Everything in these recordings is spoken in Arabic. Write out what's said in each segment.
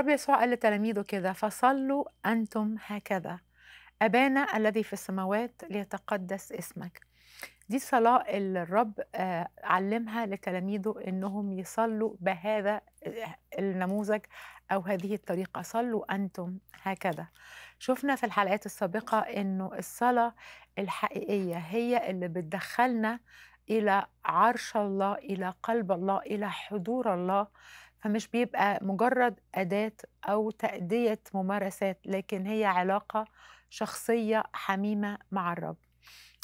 الرب يسوع قال لتلاميذه كده فصلوا أنتم هكذا أبانا الذي في السماوات ليتقدس اسمك دي صلاة اللي الرب آه، علمها لتلاميذه إنهم يصلوا بهذا آه، النموذج أو هذه الطريقة صلوا أنتم هكذا شفنا في الحلقات السابقة إنه الصلاة الحقيقية هي اللي بتدخلنا إلى عرش الله إلى قلب الله إلى حضور الله فمش بيبقى مجرد أداة أو تأدية ممارسات لكن هي علاقة شخصية حميمة مع الرب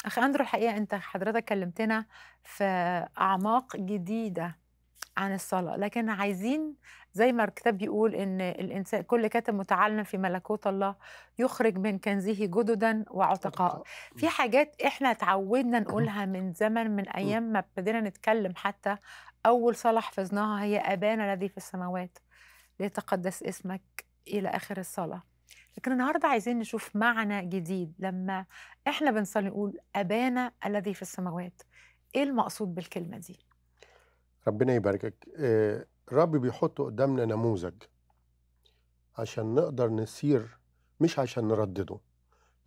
أخي أندرو الحقيقة أنت حضرتك كلمتنا في أعماق جديدة عن الصلاة لكن عايزين زي ما الكتاب بيقول إن الإنسان كل كاتب متعلم في ملكوت الله يخرج من كنزه جددا وعتقاء في حاجات إحنا تعودنا نقولها من زمن من أيام ما ابتدينا نتكلم حتى أول صلاة حفظناها هي أبانا الذي في السماوات ليتقدس اسمك إلى آخر الصلاة لكن النهاردة عايزين نشوف معنى جديد لما إحنا بنصلي نقول أبانا الذي في السماوات إيه المقصود بالكلمة دي؟ ربنا يباركك الرب آه، بيحط قدامنا نموذج عشان نقدر نسير مش عشان نردده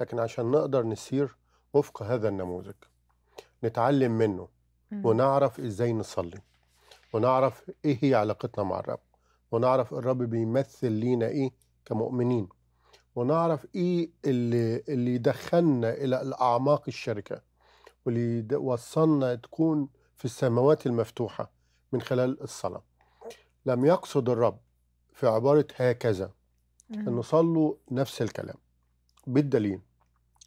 لكن عشان نقدر نسير وفق هذا النموذج نتعلم منه ونعرف ازاي نصلي ونعرف ايه هي علاقتنا مع الرب ونعرف الرب بيمثل لينا ايه كمؤمنين ونعرف ايه اللي اللي يدخلنا الى الاعماق الشركه واللي وصلنا تكون في السماوات المفتوحه من خلال الصلاه لم يقصد الرب في عباره هكذا انه صلوا نفس الكلام بالدليل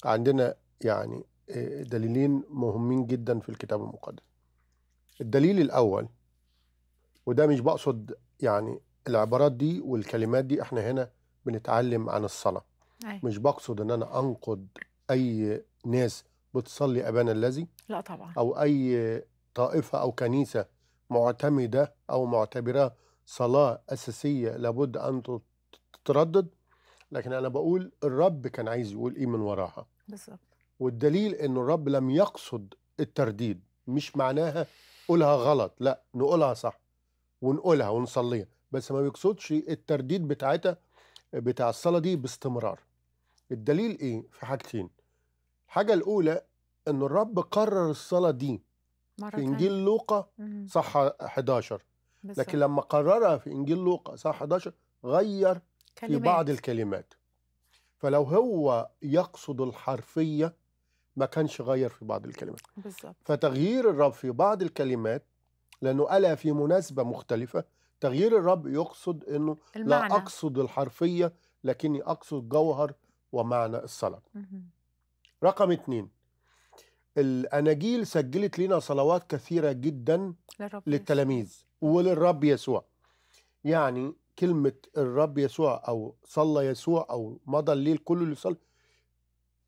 عندنا يعني آه، دليلين مهمين جدا في الكتاب المقدس الدليل الاول وده مش بقصد يعني العبارات دي والكلمات دي احنا هنا بنتعلم عن الصلاه أي. مش بقصد ان انا انقد اي ناس بتصلي ابانا الذي لا طبعا او اي طائفه او كنيسه معتمده او معتبره صلاه اساسيه لابد ان تتردد لكن انا بقول الرب كان عايز يقول ايه من وراها بالظبط والدليل ان الرب لم يقصد الترديد مش معناها قولها غلط لا نقولها صح ونقولها ونصليها بس ما بيقصدش الترديد بتاعتها بتاع الصلاه دي باستمرار الدليل ايه في حاجتين الحاجه الاولى ان الرب قرر الصلاه دي مرة في انجيل لوقا صح 11 لكن لما قررها في انجيل لوقا صح 11 غير كلمات. في بعض الكلمات فلو هو يقصد الحرفيه ما كانش غير في بعض الكلمات بالزبط. فتغيير الرب في بعض الكلمات لأنه قالها في مناسبة مختلفة تغيير الرب يقصد أنه المعنى. لا أقصد الحرفية لكني أقصد جوهر ومعنى الصلاة رقم اتنين الأناجيل سجلت لنا صلوات كثيرة جدا للرب للتلاميذ وللرب يسوع يعني كلمة الرب يسوع أو صلى يسوع أو مضى الليل كله اللي صلى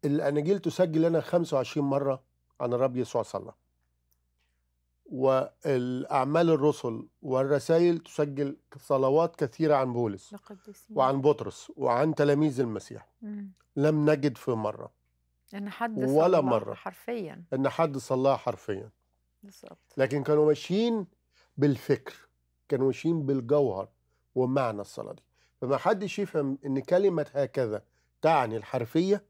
الأناجيل تسجل لنا 25 مرة عن الرب يسوع صلى والأعمال الرسل والرسائل تسجل صلوات كثيرة عن بولس وعن بطرس وعن تلاميذ المسيح مم. لم نجد في مرة إن حد صلى ولا مرة حرفيا إن حد صلاها حرفيا بالظبط لكن كانوا ماشيين بالفكر كانوا ماشيين بالجوهر ومعنى الصلاة دي فما حدش يفهم إن كلمة هكذا تعني الحرفية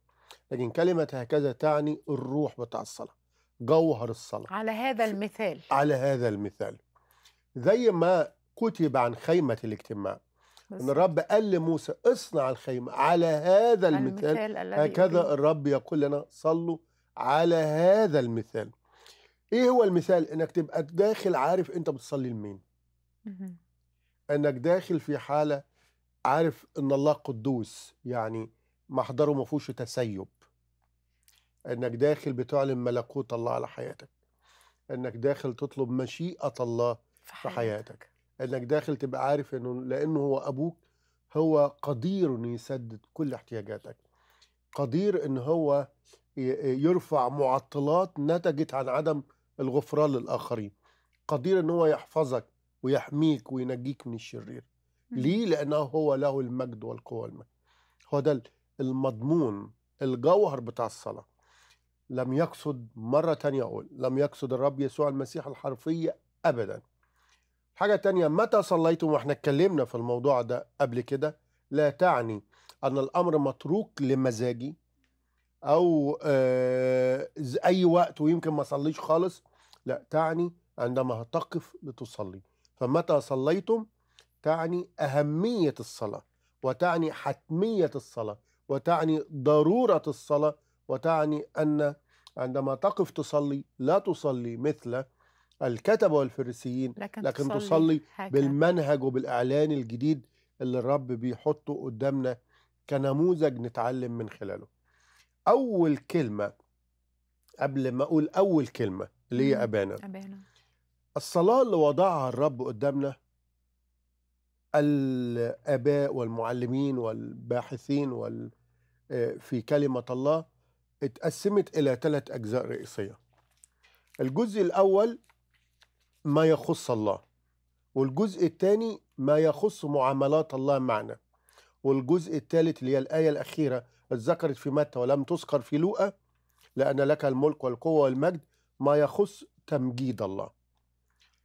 لكن كلمة هكذا تعني الروح بتاع الصلاة جوهر الصلاة على هذا المثال على هذا المثال زي ما كتب عن خيمة الاجتماع بس. ان الرب قال لموسى اصنع الخيمة على هذا المثال, المثال هكذا يقول. الرب يقول لنا صلوا على هذا المثال ايه هو المثال انك تبقى داخل عارف انت بتصلي لمين انك داخل في حالة عارف ان الله قدوس يعني محضره ما فيهوش تسيب انك داخل بتعلن ملكوت الله على حياتك انك داخل تطلب مشيئه الله في حياتك, انك داخل تبقى عارف انه لانه هو ابوك هو قدير انه يسدد كل احتياجاتك قدير ان هو يرفع معطلات نتجت عن عدم الغفران للاخرين قدير ان هو يحفظك ويحميك وينجيك من الشرير ليه لانه هو له المجد والقوه المجد هو ده المضمون الجوهر بتاع الصلاه لم يقصد مرة تانية أقول لم يقصد الرب يسوع المسيح الحرفية أبدا حاجة تانية متى صليتم واحنا اتكلمنا في الموضوع ده قبل كده لا تعني أن الأمر متروك لمزاجي أو آه، أي وقت ويمكن ما صليش خالص لا تعني عندما هتقف لتصلي فمتى صليتم تعني أهمية الصلاة وتعني حتمية الصلاة وتعني ضرورة الصلاة وتعني أن عندما تقف تصلي لا تصلي مثل الكتبة والفرسيين لكن, لكن تصلي, تصلي بالمنهج وبالإعلان الجديد اللي الرب بيحطه قدامنا كنموذج نتعلم من خلاله أول كلمة قبل ما أقول أول كلمة اللي هي أبانا أبانا الصلاة اللي وضعها الرب قدامنا الآباء والمعلمين والباحثين وال آه، في كلمة الله اتقسمت إلى ثلاث أجزاء رئيسية الجزء الأول ما يخص الله والجزء الثاني ما يخص معاملات الله معنا والجزء الثالث اللي هي الآية الأخيرة اتذكرت في متى ولم تذكر في لوقا لأن لك الملك والقوة والمجد ما يخص تمجيد الله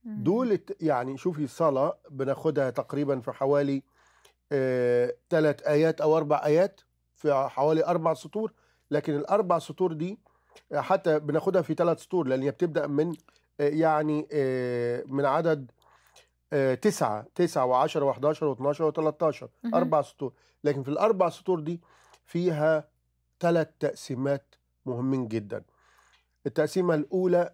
دول يعني شوفي صلاة بناخدها تقريبا في حوالي ثلاث آه، آيات أو أربع آيات في حوالي أربع سطور لكن الاربع سطور دي آه، حتى بناخدها في ثلاث سطور لان هي بتبدا من آه، يعني آه، من عدد تسعة تسعة و10 و11 و12 و13 أربع سطور لكن في الأربع سطور دي فيها ثلاث تقسيمات مهمين جدا التقسيمة الأولى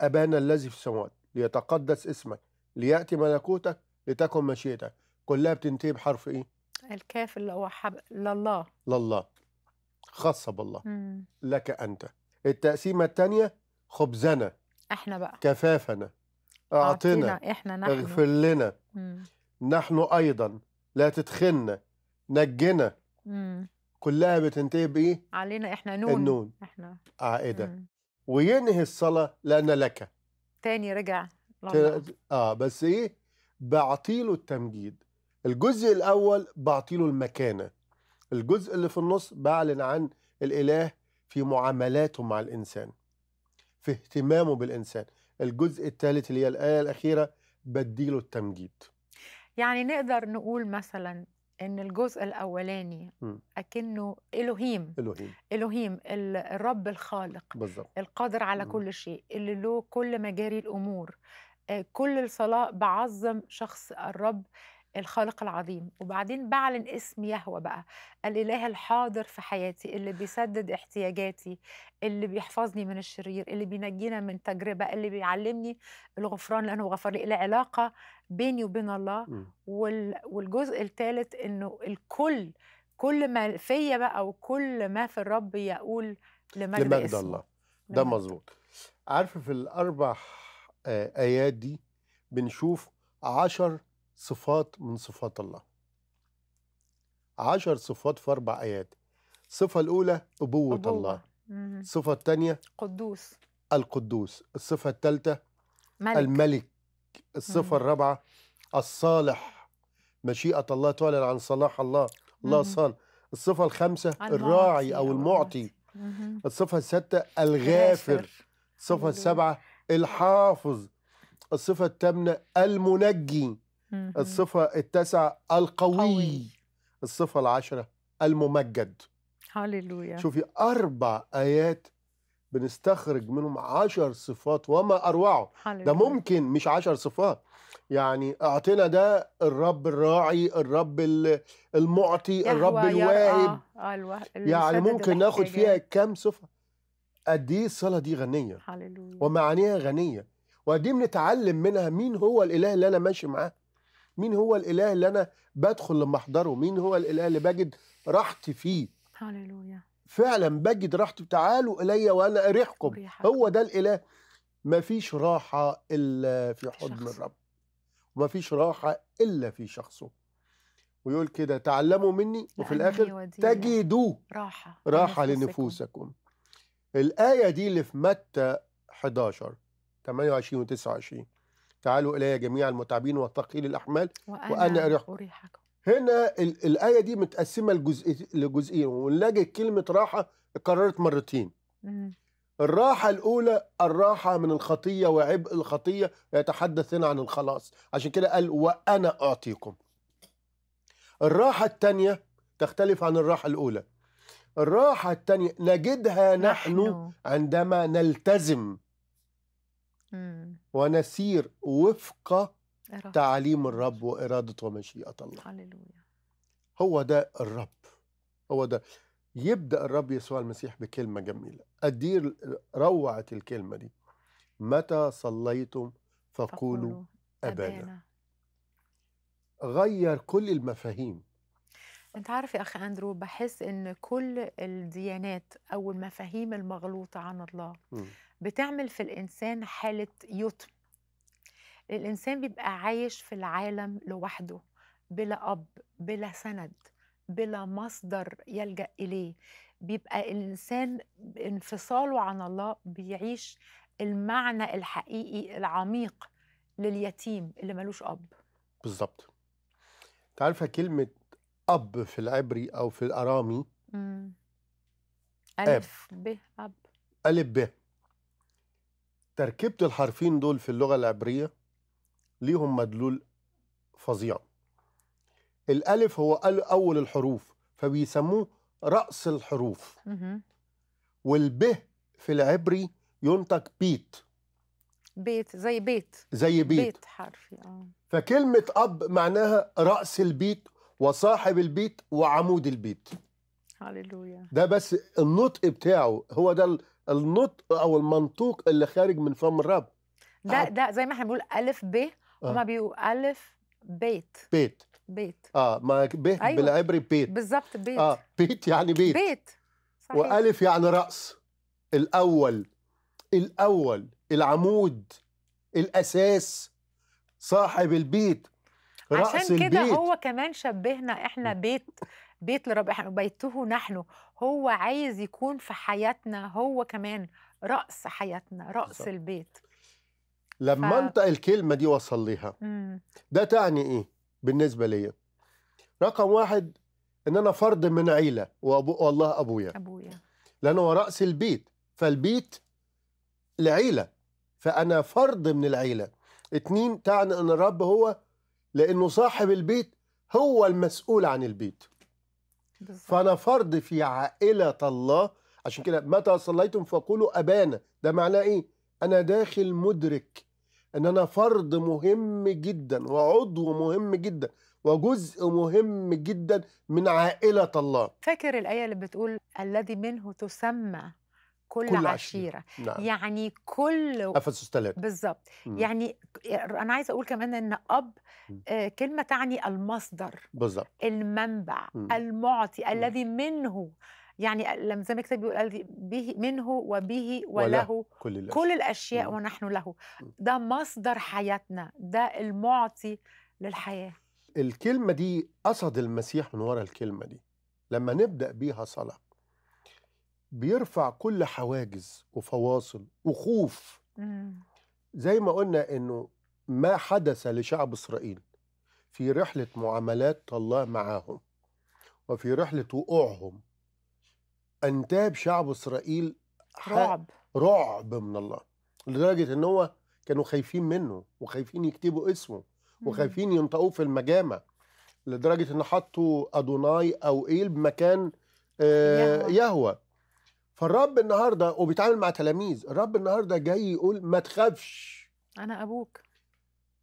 أبانا الذي في السماوات ليتقدس اسمك ليأتي ملكوتك لتكن مشيئتك كلها بتنتهي بحرف إيه؟ الكاف اللي هو حب لله لله خاصة بالله مم. لك أنت التقسيمة الثانية خبزنا احنا بقى كفافنا أعطنا احنا نحن اغفر لنا مم. نحن أيضا لا تدخلنا نجنا مم. كلها بتنتهي بإيه؟ علينا احنا نون النون احنا عائدة مم. وينهي الصلاة لأن لك تاني رجع تل... اه بس ايه بعطيله التمجيد الجزء الاول بعطيله المكانه الجزء اللي في النص بعلن عن الإله في معاملاته مع الإنسان في اهتمامه بالإنسان الجزء الثالث اللي هي الآية الأخيرة بديله التمجيد يعني نقدر نقول مثلا ان الجزء الاولاني اكنه الهيم الهيم الهيم الرب الخالق بالزبط. القادر على كل شيء اللي له كل مجاري الامور آه، كل الصلاه بعظم شخص الرب الخالق العظيم وبعدين بعلن اسم يهوى بقى الاله الحاضر في حياتي اللي بيسدد احتياجاتي اللي بيحفظني من الشرير اللي بينجينا من تجربه اللي بيعلمني الغفران لانه غفر لي العلاقه بيني وبين الله إمم. والجزء الثالث انه الكل كل ما فيا بقى وكل ما في الرب يقول لمجد, لمجد اسمه. الله ده مظبوط عارفه في الاربع آه، ايات دي بنشوف عشر صفات من صفات الله عشر صفات في أربع آيات الصفة الأولى أبوة, أبوة. الله الصفة الثانية قدوس القدوس الصفة الثالثة الملك الصفة الرابعة الصالح مشيئة الله تعلن عن صلاح الله الله صالح الصفة الخامسة الراعي أو المعطي الصفة الستة الغافر الصفة السبعة الحافظ الصفة الثامنة المنجي الصفة التاسعة القوي قوي. الصفة العشرة الممجد هللويا شوفي أربع آيات بنستخرج منهم عشر صفات وما أروعه ده ممكن مش عشر صفات يعني اعطينا ده الرب الراعي الرب المعطي الرب الواهب آه، آه، يعني ممكن ناخد فيها كام صفه قد ايه الصلاه دي غنيه هللويا ومعانيها غنيه ودي بنتعلم منها مين هو الاله اللي انا ماشي معاه مين هو الاله اللي انا بدخل لما احضره مين هو الاله اللي بجد راحتي فيه هللويا فعلا بجد راحتي تعالوا الي وانا اريحكم هو ده الاله ما فيش راحه الا في حضن الرب وما فيش راحه الا في شخصه ويقول كده تعلموا مني وفي الاخر تجدوا راحه راحه لنفوسكم الايه دي اللي في متى 11 28 و 29 تعالوا إلي جميع المتعبين والثقيل الأحمال وأنا, وأنا أريحكم أريحكم هنا الآية دي متقسمة لجزئين ونلاقي كلمة راحة اتكررت مرتين الراحة الأولى الراحة من الخطية وعبء الخطية يتحدث هنا عن الخلاص عشان كده قال وأنا أعطيكم الراحة الثانية تختلف عن الراحة الأولى الراحة الثانية نجدها نحن, نحن عندما نلتزم ونسير وفق تعاليم تعليم الرب وإرادة ومشيئة الله هللويا هو ده الرب هو ده يبدأ الرب يسوع المسيح بكلمة جميلة أدير روعة الكلمة دي متى صليتم فقولوا أبانا غير كل المفاهيم انت عارف يا اخي اندرو بحس ان كل الديانات او المفاهيم المغلوطه عن الله إمم. بتعمل في الانسان حاله يتم الانسان بيبقى عايش في العالم لوحده بلا اب بلا سند بلا مصدر يلجا اليه بيبقى الانسان انفصاله عن الله بيعيش المعنى الحقيقي العميق لليتيم اللي ملوش اب بالظبط تعرف كلمه اب في العبري او في الارامي الف ب اب الف ب تركيبه الحرفين دول في اللغه العبريه ليهم مدلول فظيع الالف هو اول الحروف فبيسموه راس الحروف والب في العبري ينطق بيت بيت زي بيت زي بيت بيت حرفي اه فكلمه اب معناها راس البيت وصاحب البيت وعمود البيت هللويا ده بس النطق بتاعه هو ده النطق او المنطوق اللي خارج من فم الرب ده ده زي ما احنا بنقول الف ب آه. هما آه. بيقولوا الف بيت بيت بيت اه ما ب أيوة. بالعبري بيت بالظبط بيت اه بيت يعني بيت بيت صحيح. والف يعني راس الاول الاول العمود الاساس صاحب البيت عشان كده هو كمان شبهنا احنا بيت بيت لرب احنا بيته نحن هو عايز يكون في حياتنا هو كمان راس حياتنا راس بالزبط. البيت لما ف... انطق الكلمه دي وصليها مم. ده تعني ايه بالنسبه ليا رقم واحد ان انا فرد من عيله وابو والله ابويا ابويا لان هو راس البيت فالبيت لعيله فانا فرد من العيله اتنين تعني ان الرب هو لأنه صاحب البيت هو المسؤول عن البيت بالزبط. فأنا فرض في عائلة الله عشان كده متى صليتم فقولوا أبانا ده معناه إيه؟ أنا داخل مدرك إن أنا فرد مهم جدا وعضو مهم جدا وجزء مهم جدا من عائلة الله فاكر الآية اللي بتقول الذي منه تسمى كل, كل عشيرة. عشيرة نعم. يعني كل أفسس ثلاثة بالظبط يعني أنا عايزة أقول كمان إن أب آه كلمة تعني المصدر بالظبط المنبع مم. المعطي مم. الذي منه يعني لما زي ما كتاب بيقول به منه وبه وله, وله كل, الأشياء. كل الاشياء ونحن له ده مصدر حياتنا ده المعطي للحياه الكلمه دي قصد المسيح من ورا الكلمه دي لما نبدا بيها صلاه بيرفع كل حواجز وفواصل وخوف زي ما قلنا انه ما حدث لشعب اسرائيل في رحله معاملات الله معاهم وفي رحله وقوعهم انتاب شعب اسرائيل رعب رعب من الله لدرجه ان هو كانوا خايفين منه وخايفين يكتبوا اسمه وخايفين ينطقوه في المجامع لدرجه ان حطوا ادوناي او ايل بمكان آه يهوى, يهوى. فالرب النهارده وبيتعامل مع تلاميذ الرب النهارده جاي يقول ما تخافش انا ابوك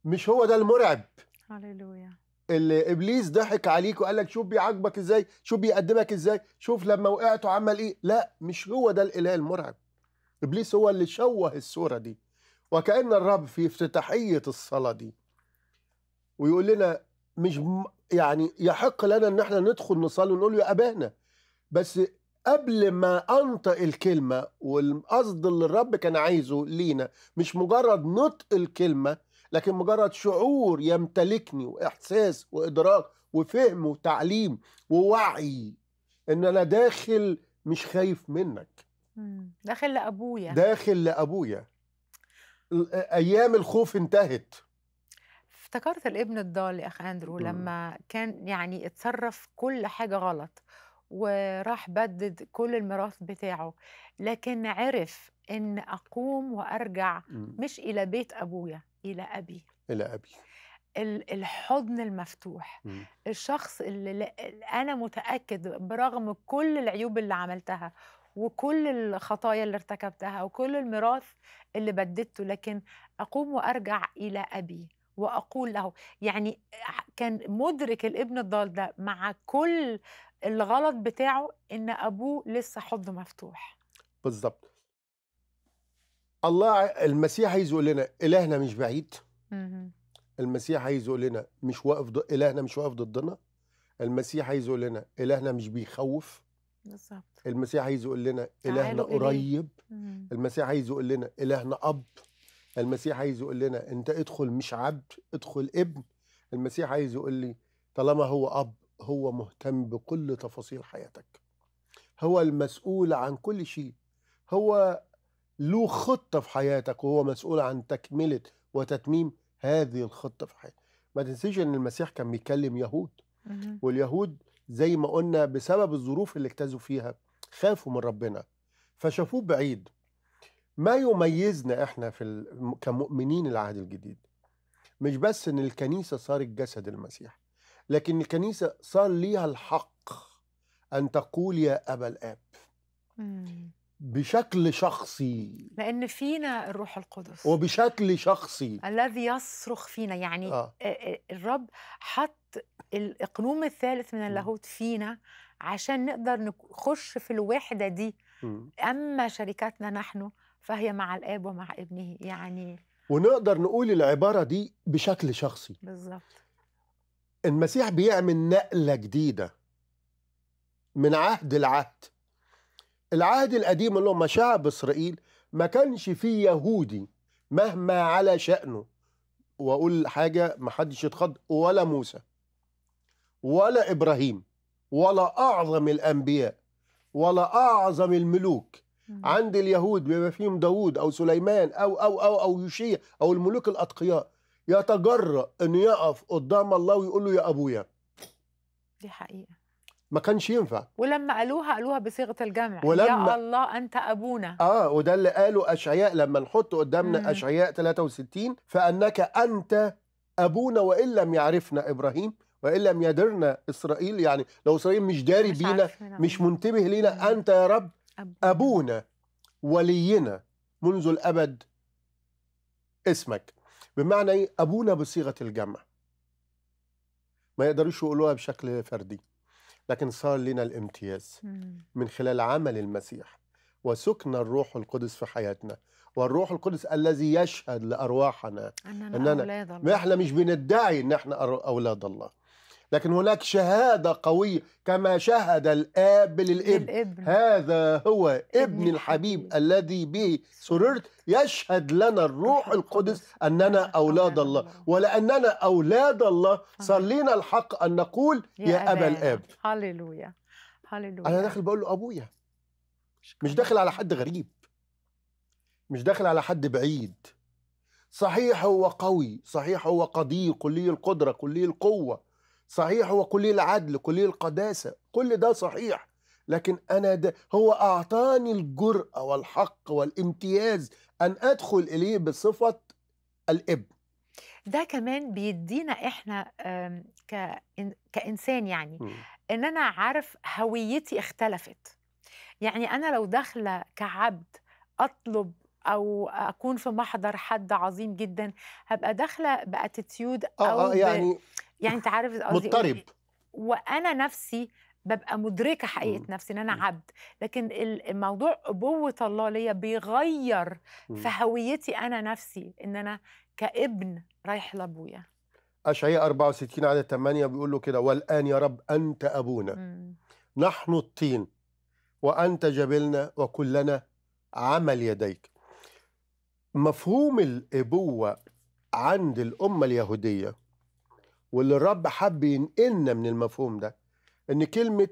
مش هو ده المرعب هللويا اللي ابليس ضحك عليك وقال لك شوف بيعاقبك ازاي شوف بيقدمك ازاي شوف لما وقعت وعمل ايه لا مش هو ده الاله المرعب ابليس هو اللي شوه الصوره دي وكأن الرب في افتتاحية الصلاة دي ويقول لنا مش يعني يحق لنا ان احنا ندخل نصلي ونقول يا ابانا بس قبل ما انطق الكلمه والقصد اللي الرب كان عايزه لينا مش مجرد نطق الكلمه لكن مجرد شعور يمتلكني واحساس وادراك وفهم وتعليم ووعي ان انا داخل مش خايف منك داخل لابويا داخل لابويا ايام الخوف انتهت افتكرت الابن الضال يا اخ اندرو لما كان يعني اتصرف كل حاجه غلط وراح بدد كل الميراث بتاعه لكن عرف ان اقوم وارجع إمم. مش الى بيت ابويا الى ابي الى ابي الحضن المفتوح م. إمم. الشخص اللي انا متاكد برغم كل العيوب اللي عملتها وكل الخطايا اللي ارتكبتها وكل الميراث اللي بددته لكن اقوم وارجع الى ابي واقول له يعني كان مدرك الابن الضال ده مع كل الغلط بتاعه ان ابوه لسه حضنه مفتوح بالظبط الله المسيح عايز يقول لنا الهنا مش بعيد المسيح عايز يقول لنا مش واقف ضد الهنا مش واقف ضدنا المسيح عايز يقول لنا الهنا مش بيخوف بالظبط المسيح عايز يقول لنا الهنا قريب المسيح عايز يقول لنا الهنا اب المسيح عايز يقول لنا انت ادخل مش عبد ادخل ابن المسيح عايز يقول لي طالما هو اب هو مهتم بكل تفاصيل حياتك هو المسؤول عن كل شيء هو له خطة في حياتك وهو مسؤول عن تكملة وتتميم هذه الخطة في حياتك ما تنسيش ان المسيح كان بيكلم يهود واليهود زي ما قلنا بسبب الظروف اللي اجتازوا فيها خافوا من ربنا فشافوه بعيد ما يميزنا احنا في كمؤمنين العهد الجديد مش بس ان الكنيسه صارت جسد المسيح لكن الكنيسه صار ليها الحق ان تقول يا ابا الاب إمم. بشكل شخصي لان فينا الروح القدس وبشكل شخصي الذي يصرخ فينا يعني آه. الرب حط الاقنوم الثالث من إمم. اللاهوت فينا عشان نقدر نخش في الوحده دي إمم. اما شركاتنا نحن فهي مع الاب ومع ابنه يعني ونقدر نقول العباره دي بشكل شخصي بالظبط المسيح بيعمل نقله جديده من عهد العهد العهد القديم اللي هم شعب اسرائيل ما كانش فيه يهودي مهما على شأنه واقول حاجه ما حدش يتخض ولا موسى ولا ابراهيم ولا اعظم الانبياء ولا اعظم الملوك عند اليهود بما فيهم داوود او سليمان او او او او يشيع او الملوك الاتقياء يتجرأ انه يقف قدام الله ويقول له يا ابويا دي حقيقه ما كانش ينفع ولما قالوها قالوها بصيغه الجمع ولما يا الله انت ابونا اه وده اللي قاله اشعياء لما نحط قدامنا مم. اشعياء 63 فانك انت ابونا وان لم يعرفنا ابراهيم وان لم يدرنا اسرائيل يعني لو اسرائيل مش داري مش بينا مش منتبه لينا انت يا رب أبونا ولينا منذ الأبد اسمك بمعنى إيه؟ أبونا بصيغة الجمع ما يقدروش يقولوها بشكل فردي لكن صار لنا الامتياز من خلال عمل المسيح وسكن الروح القدس في حياتنا والروح القدس الذي يشهد لارواحنا اننا, أننا أولاد الله. احنا مش بندعي ان احنا اولاد الله لكن هناك شهادة قوية كما شهد الآب للإبن الإبن. هذا هو ابن, ابن الحبيب الحبيب. الذي به سررت يشهد لنا الروح القدس أننا أولاد الله ولأننا أولاد الله صار الحق أن نقول يا أبا الآب هللويا هللويا أنا داخل بقول له أبويا مش داخل على حد غريب مش داخل على حد بعيد صحيح هو قوي صحيح هو قدير كلي القدرة كلي القوة صحيح هو قليل العدل قليل القداسة كل ده صحيح لكن أنا ده هو أعطاني الجرأة والحق والامتياز أن أدخل إليه بصفة الابن ده كمان بيدينا إحنا كإنسان يعني إن أنا عارف هويتي اختلفت يعني أنا لو داخلة كعبد أطلب او اكون في محضر حد عظيم جدا هبقى داخله باتيتيود آه، آه، او آه يعني يعني انت عارف قصدي إيه؟ مضطرب وانا نفسي ببقى مدركه حقيقه إمم. نفسي ان انا إمم. عبد لكن الموضوع ابوه الله ليا بيغير في إمم. هويتي انا نفسي ان انا كابن رايح لابويا اشعياء 64 عدد 8 بيقول له كده والان يا رب انت ابونا مم. نحن الطين وانت جبلنا وكلنا عمل يديك مفهوم الابوه عند الامه اليهوديه واللي الرب حب ينقلنا من المفهوم ده ان كلمه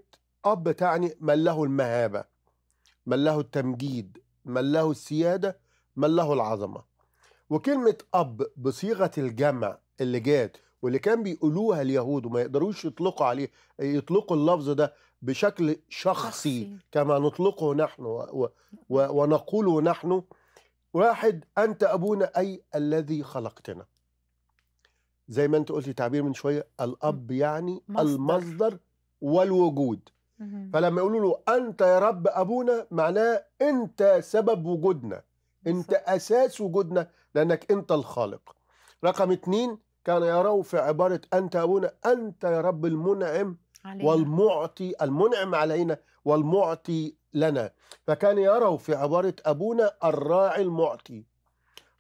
اب تعني من له المهابه من له التمجيد من له السياده من له العظمه وكلمه اب بصيغه الجمع اللي جات واللي كان بيقولوها اليهود وما يقدروش يطلقوا عليه يطلقوا اللفظ ده بشكل شخصي كما نطلقه نحن و و ونقوله نحن واحد انت ابونا اي الذي خلقتنا زي ما انت قلتي تعبير من شويه الاب يعني مصدر. المصدر والوجود فلما يقولوا له انت يا رب ابونا معناه انت سبب وجودنا انت اساس وجودنا لانك انت الخالق رقم اتنين كان يروا في عباره انت ابونا انت يا رب المنعم علينا. والمعطي المنعم علينا والمعطي لنا فكان يروا في عباره ابونا الراعي المعطي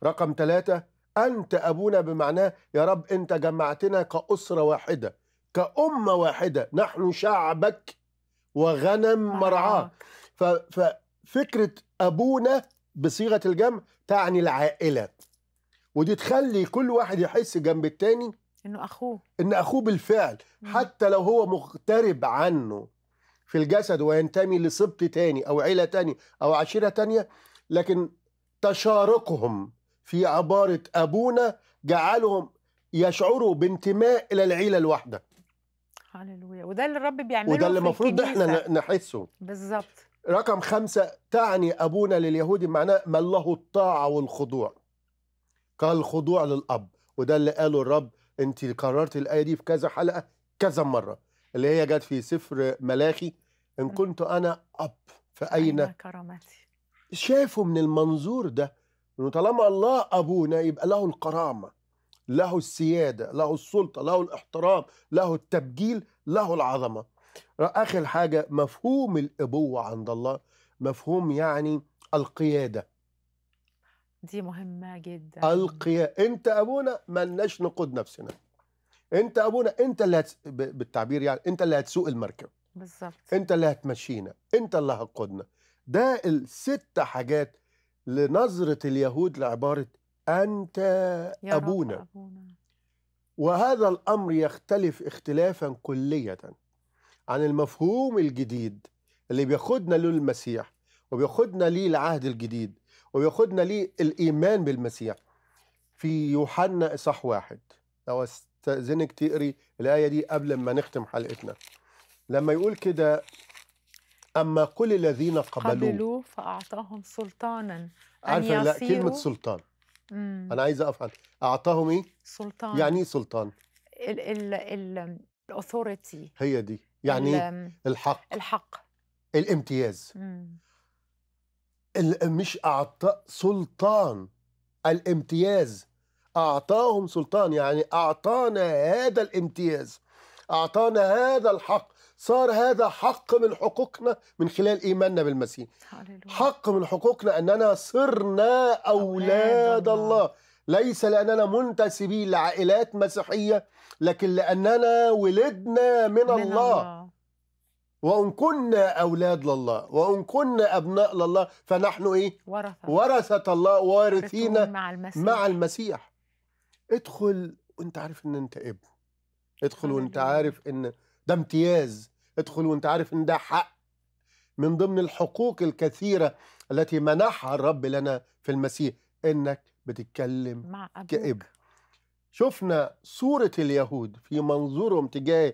رقم ثلاثه أنت أبونا بمعناه يا رب أنت جمعتنا كأسرة واحدة كأمة واحدة نحن شعبك وغنم مرعاك ففكرة أبونا بصيغة الجمع تعني العائلة ودي تخلي كل واحد يحس جنب التاني إنه أخوه إن أخوه بالفعل حتى لو هو مغترب عنه في الجسد وينتمي لسبط تاني أو عيلة تانية أو عشيرة تانية لكن تشاركهم في عبارة أبونا جعلهم يشعروا بانتماء إلى العيلة الواحدة هللويا وده اللي الرب بيعمله وده اللي المفروض احنا نحسه بالظبط رقم خمسة تعني أبونا لليهود معناه من له الطاعة والخضوع قال الخضوع للأب وده اللي قاله الرب أنت قررت الآية دي في كذا حلقة كذا مرة اللي هي جت في سفر ملاخي إن كنت أنا أب فأين كرامتي شافوا من المنظور ده انه طالما الله ابونا يبقى له الكرامه له السياده له السلطه له الاحترام له التبجيل له العظمه اخر حاجه مفهوم الابوه عند الله مفهوم يعني القياده دي مهمه جدا القياده انت ابونا ملناش نقود نفسنا انت ابونا انت اللي هتس... بالتعبير يعني انت اللي هتسوق المركب بالظبط انت اللي هتمشينا انت اللي هتقودنا ده الست حاجات لنظرة اليهود لعبارة أنت يا أبونا, رب أبونا وهذا الأمر يختلف اختلافا كليا عن المفهوم الجديد اللي بياخدنا له المسيح وبياخدنا لي العهد الجديد وبياخدنا لي الإيمان بالمسيح في يوحنا إصح واحد لو استأذنك تقري الآية دي قبل ما نختم حلقتنا لما يقول كده أما قل الذين قبلوه قبلوه فأعطاهم سلطانا أن يصيروا لا كلمة سلطان مم. أنا عايز أفهم أعطاهم إيه؟ سلطان يعني إيه سلطان؟ ال ال ال الأثوريتي هي دي يعني إيه؟ الحق الحق الامتياز مم. مش أعطى سلطان الامتياز أعطاهم سلطان يعني أعطانا هذا الامتياز أعطانا هذا الحق صار هذا حق من حقوقنا من خلال إيماننا بالمسيح حق من حقوقنا أننا صرنا أولاد الله ليس لأننا منتسبين لعائلات مسيحية لكن لأننا ولدنا من, من الله, الله. وإن كنا أولاد لله وإن كنا أبناء لله فنحن إيه؟ ورثة ورثة الله وارثين مع المسيح. مع المسيح ادخل وانت عارف ان انت ابن ادخل وانت عارف ان ده امتياز ادخل وانت عارف ان ده حق من ضمن الحقوق الكثيرة التي منحها الرب لنا في المسيح انك بتتكلم مع أبوك. كابن شفنا صورة اليهود في منظورهم تجاه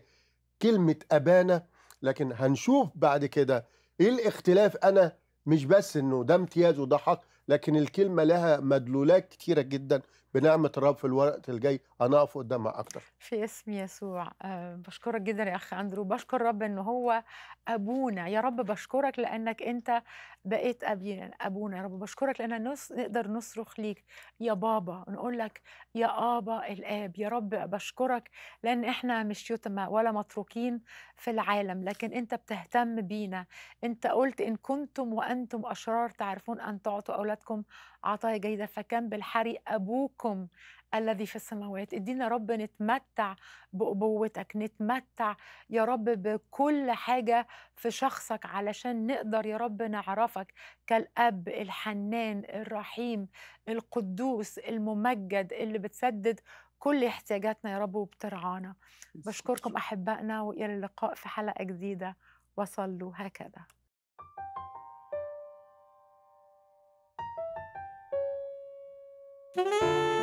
كلمة أبانا لكن هنشوف بعد كده إيه الاختلاف أنا مش بس إنه ده امتياز وده حق لكن الكلمة لها مدلولات كتيرة جدا بنعمه الرب في الوقت الجاي هنقف قدامها اكتر في اسم يسوع آه، بشكرك جدا يا اخ اندرو بشكر رب ان هو ابونا يا رب بشكرك لانك انت بقيت ابينا ابونا يا رب بشكرك لان نص... نقدر نصرخ ليك يا بابا نقول لك يا ابا الاب يا رب بشكرك لان احنا مش يتمى ولا متروكين في العالم لكن انت بتهتم بينا انت قلت ان كنتم وانتم اشرار تعرفون ان تعطوا اولادكم عطايا جيده فكان بالحري ابوك ملككم الذي في السماوات ادينا رب نتمتع بأبوتك نتمتع يا رب بكل حاجة في شخصك علشان نقدر يا رب نعرفك كالأب الحنان الرحيم القدوس الممجد اللي بتسدد كل احتياجاتنا يا رب وبترعانا بشكركم أحبائنا وإلى اللقاء في حلقة جديدة وصلوا هكذا Música